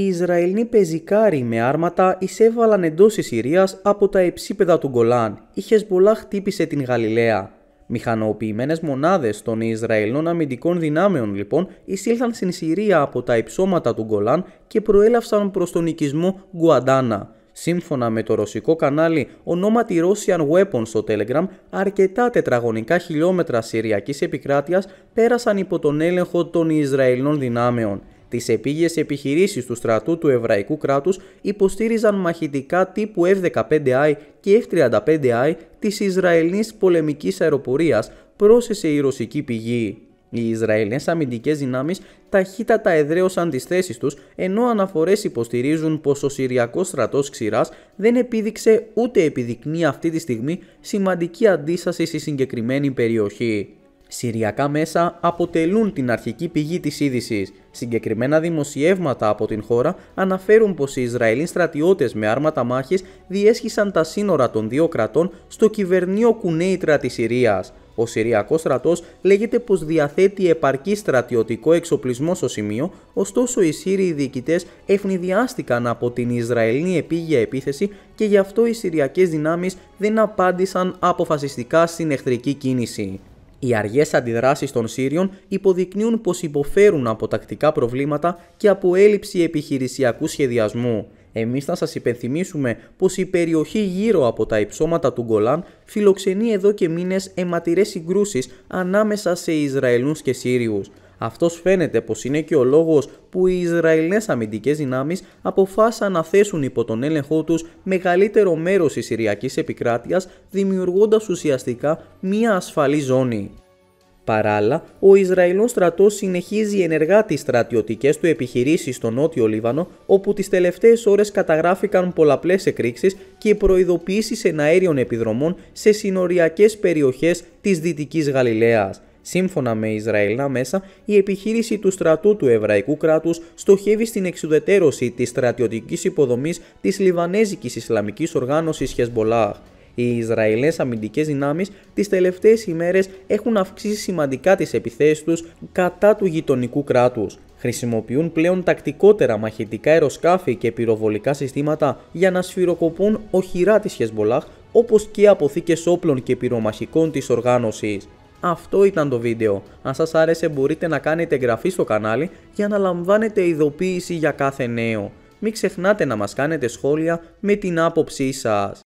οι Ισραηλοί πεζικάροι με άρματα εισέβαλαν εντός της Συρίας από τα υψίπεδα του Γκολάν. Η Χεσμολά χτύπησε την Γαλιλαία. Μηχανοποιημένες μονάδες των Ισραηλών αμυντικών δυνάμεων λοιπόν εισήλθαν στην Συρία από τα υψώματα του Γκολάν και προέλαυσαν προς τον οικισμό Γκουαντάνα. Σύμφωνα με το ρωσικό κανάλι ονόματι Russian Weapons στο Telegram, αρκετά τετραγωνικά χιλιόμετρα Συριακής επικράτειας πέρασαν υπό τον έλεγχο των Ισραηλινών δυνάμεων. Τις επίγειες επιχειρήσεις του στρατού του Εβραϊκού κράτους υποστήριζαν μαχητικά τύπου F-15I και F-35I της Ισραηλινής πολεμικής αεροπορίας, πρόσεσε η ρωσική πηγή. Οι Ισραηλινές αμυντικές δυνάμεις ταχύτατα εδραίωσαν τις θέσεις τους, ενώ αναφορές υποστηρίζουν πως ο Συριακός στρατός ξηράς δεν επίδειξε ούτε επιδεικνύει αυτή τη στιγμή σημαντική αντίσταση στη συγκεκριμένη περιοχή. Συριακά μέσα αποτελούν την αρχική πηγή της είδησης. Συγκεκριμένα δημοσιεύματα από την χώρα αναφέρουν πως οι Ισραηλοί στρατιώτες με άρματα μάχης διέσχισαν τα σύνορα των δύο κρατών στο κυβερνείο Κουνέιτρα της Συρίας. Ο Συριακός στρατός λέγεται πως διαθέτει επαρκή στρατιωτικό εξοπλισμό στο σημείο, ωστόσο οι Σύριοι διοικητές ευνηδιάστηκαν από την Ισραηλινή επίγεια επίθεση και γι' αυτό οι Συριακές δυνάμεις δεν απάντησαν αποφασιστικά στην εχθρική κίνηση. Οι αργές αντιδράσεις των Σύριων υποδεικνύουν πως υποφέρουν από τακτικά προβλήματα και από έλλειψη επιχειρησιακού σχεδιασμού. Εμείς θα σας υπενθυμίσουμε πως η περιοχή γύρω από τα υψώματα του Γκολάν φιλοξενεί εδώ και μήνες αιματηρές συγκρούσεις ανάμεσα σε Ισραηλούς και Σύριους. Αυτός φαίνεται πως είναι και ο λόγος που οι Ισραηλινές αμυντικές δυνάμεις αποφάσισαν να θέσουν υπό τον έλεγχό τους μεγαλύτερο μέρος της Συριακής επικράτειας δημιουργώντας ουσιαστικά μία ασφαλή ζώνη. Παράλληλα, ο Ισραηλός στρατός συνεχίζει ενεργά τις στρατιωτικές του επιχειρήσεις στο νότιο Λίβανο, όπου τις τελευταίες ώρες καταγράφηκαν πολλαπλές εκρήξεις και προειδοποιήσεις εναέριων επιδρομών σε συνοριακές περιοχές της δυτικής Γαλιλαίας. Σύμφωνα με Ισραηλινά μέσα, η επιχείρηση του στρατού του Εβραϊκού κράτους στοχεύει στην εξουδετέρωση της στρατιωτικής υποδομής της Λιβανέζικης Ισλαμικής Οργάνωσης Χεσμολάχ. Οι Ισραηλές αμυντικές δυνάμεις τις τελευταίες ημέρες έχουν αυξήσει σημαντικά τις επιθέσεις τους κατά του γειτονικού κράτους. Χρησιμοποιούν πλέον τακτικότερα μαχητικά αεροσκάφη και πυροβολικά συστήματα για να σφυροκοπούν οχυρά της Χεσμολάχ όπως και αποθήκες όπλων και πυρομαχικών της οργάνωσης. Αυτό ήταν το βίντεο. Αν σας άρεσε μπορείτε να κάνετε εγγραφή στο κανάλι για να λαμβάνετε ειδοποίηση για κάθε νέο. Μην ξεχνάτε να μας κάνετε σχόλια με την άποψή σας.